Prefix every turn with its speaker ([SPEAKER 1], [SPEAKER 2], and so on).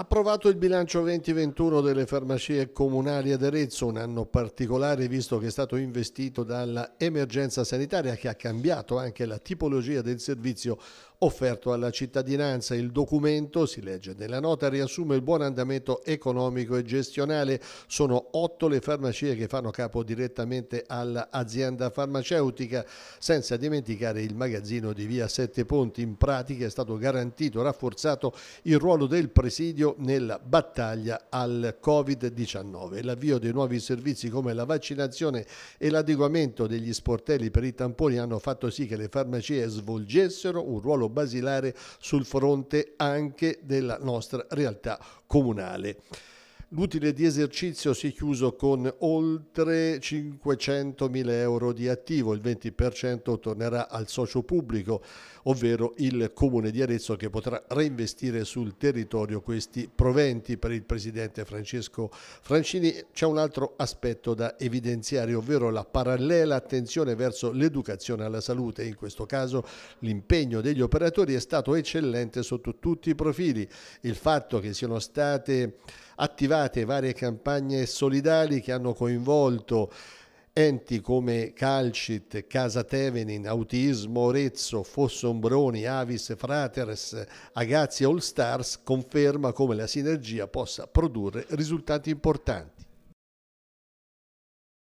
[SPEAKER 1] Approvato il bilancio 2021 delle farmacie comunali ad Arezzo, un anno particolare visto che è stato investito dall'emergenza sanitaria che ha cambiato anche la tipologia del servizio offerto alla cittadinanza. Il documento, si legge nella nota, riassume il buon andamento economico e gestionale. Sono otto le farmacie che fanno capo direttamente all'azienda farmaceutica, senza dimenticare il magazzino di via Sette Ponti. In pratica è stato garantito, rafforzato il ruolo del presidio nella battaglia al Covid-19. L'avvio dei nuovi servizi come la vaccinazione e l'adeguamento degli sportelli per i tamponi hanno fatto sì che le farmacie svolgessero un ruolo basilare sul fronte anche della nostra realtà comunale. L'utile di esercizio si è chiuso con oltre 500 mila euro di attivo, il 20% tornerà al socio pubblico, ovvero il Comune di Arezzo che potrà reinvestire sul territorio questi proventi. Per il Presidente Francesco Francini c'è un altro aspetto da evidenziare, ovvero la parallela attenzione verso l'educazione alla salute. In questo caso l'impegno degli operatori è stato eccellente sotto tutti i profili. Il fatto che siano state attivate estate, varie campagne solidali che hanno coinvolto enti come Calcit, Casa Tevenin, Autismo, Orezzo, Fossombroni, Avis, Frateres, Agazzi All Stars conferma come la sinergia possa produrre risultati importanti.